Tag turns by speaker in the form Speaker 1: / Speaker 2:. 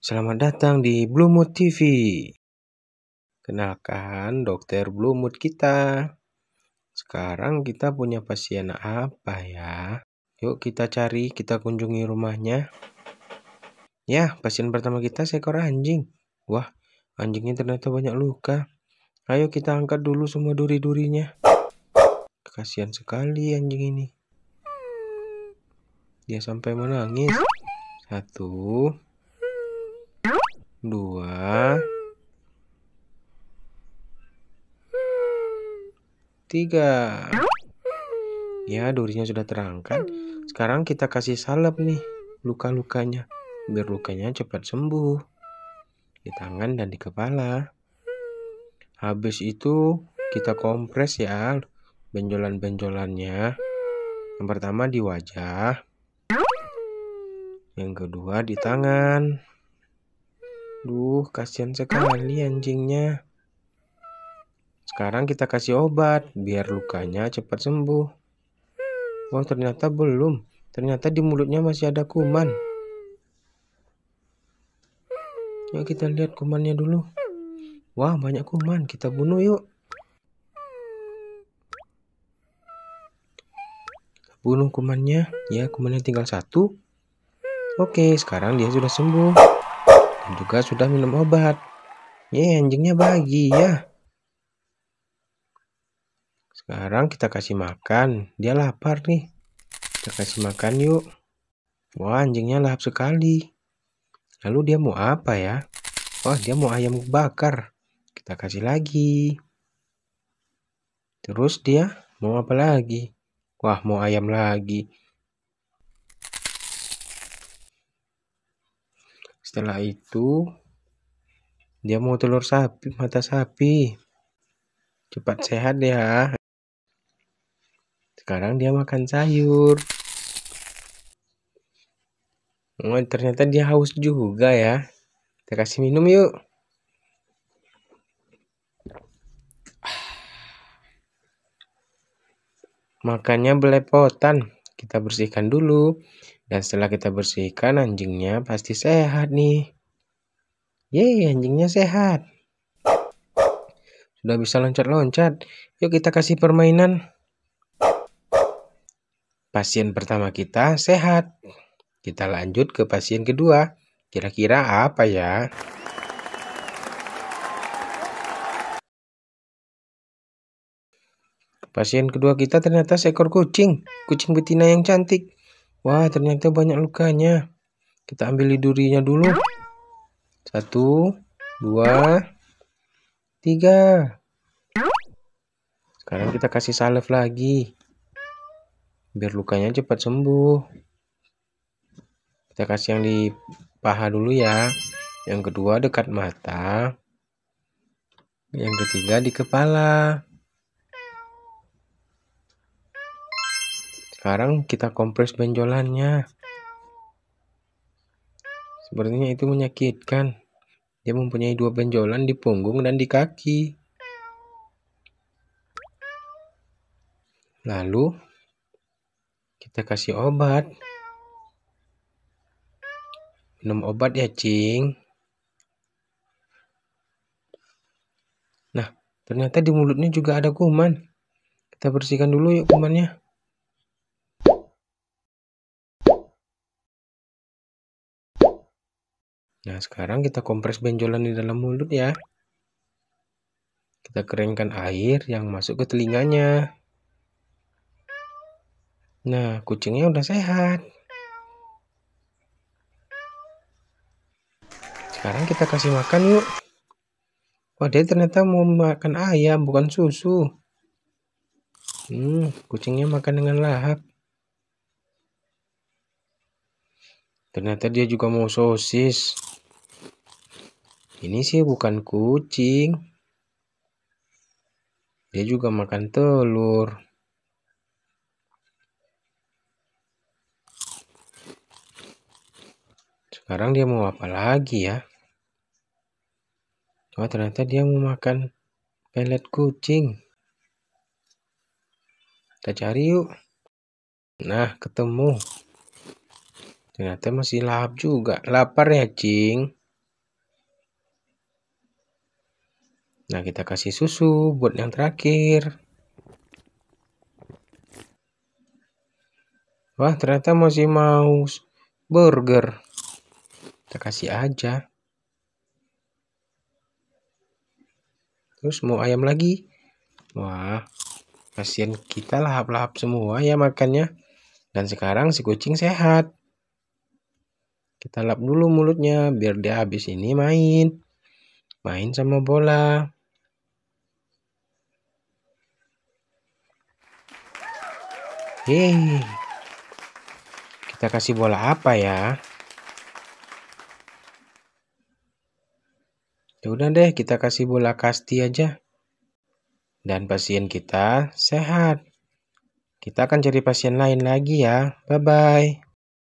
Speaker 1: Selamat datang di Blue Mood TV. Kenalkan dokter Blue Mood kita. Sekarang kita punya pasien apa ya? Yuk kita cari, kita kunjungi rumahnya. Ya, pasien pertama kita seekor anjing. Wah, anjingnya ternyata banyak luka. Ayo kita angkat dulu semua duri-durinya. Kasihan sekali anjing ini. Dia sampai menangis. Satu, dua, tiga. Ya, durinya sudah terangkat Sekarang kita kasih salep nih luka-lukanya, biar lukanya cepat sembuh di tangan dan di kepala. Habis itu kita kompres ya benjolan-benjolannya. Yang pertama di wajah, yang kedua di tangan. Duh, kasihan sekali anjingnya. Sekarang kita kasih obat, biar lukanya cepat sembuh. Wah ternyata belum. Ternyata di mulutnya masih ada kuman. Yuk kita lihat kumannya dulu. Wah, banyak kuman. Kita bunuh yuk. Bunuh kumannya. Ya, kumannya tinggal satu. Oke, sekarang dia sudah sembuh. Dan juga sudah minum obat. ya anjingnya bahagia. Sekarang kita kasih makan. Dia lapar nih. Kita kasih makan yuk. Wah, anjingnya lahap sekali. Lalu dia mau apa ya? Wah, oh, dia mau ayam bakar. Kita kasih lagi. Terus dia mau apa lagi? Wah, mau ayam lagi. Setelah itu, dia mau telur sapi, mata sapi. Cepat hmm. sehat ya. Sekarang dia makan sayur. Oh, ternyata dia haus juga ya. Kita kasih minum yuk. Makannya belepotan. Kita bersihkan dulu. Dan setelah kita bersihkan anjingnya pasti sehat nih. Yeay, anjingnya sehat. Sudah bisa loncat-loncat. Yuk kita kasih permainan. Pasien pertama kita sehat. Kita lanjut ke pasien kedua. Kira-kira apa ya? Pasien kedua kita ternyata seekor kucing. Kucing betina yang cantik. Wah, ternyata banyak lukanya. Kita ambil lidurinya dulu. Satu, dua, tiga. Sekarang kita kasih salep lagi. Biar lukanya cepat sembuh. Kita kasih yang di paha dulu ya. Yang kedua dekat mata. Yang ketiga di kepala. Sekarang kita kompres benjolannya. Sepertinya itu menyakitkan. Dia mempunyai dua benjolan di punggung dan di kaki. Lalu kita kasih obat. Minum obat ya, Cing. Nah, ternyata di mulutnya juga ada kuman. Kita bersihkan dulu yuk kumannya. Nah, sekarang kita kompres benjolan di dalam mulut ya. Kita keringkan air yang masuk ke telinganya. Nah, kucingnya udah sehat. Sekarang kita kasih makan yuk. Wah, dia ternyata mau makan ayam, bukan susu. Hmm, kucingnya makan dengan lahap. Ternyata dia juga mau sosis. Ini sih bukan kucing. Dia juga makan telur. Sekarang dia mau apa lagi ya? Oh ternyata dia mau makan pelet kucing. Kita cari yuk. Nah ketemu. Ternyata masih lahap juga. Lapar ya cing. Nah, kita kasih susu buat yang terakhir. Wah, ternyata masih mau burger. Kita kasih aja. Terus mau ayam lagi. Wah, kasihan kita lahap-lahap semua ya makannya. Dan sekarang si kucing sehat. Kita lap dulu mulutnya biar dia habis ini main. Main sama bola. Hei, Kita kasih bola apa ya? ya? Udah deh, kita kasih bola kasti aja. Dan pasien kita sehat. Kita akan cari pasien lain lagi ya. Bye-bye.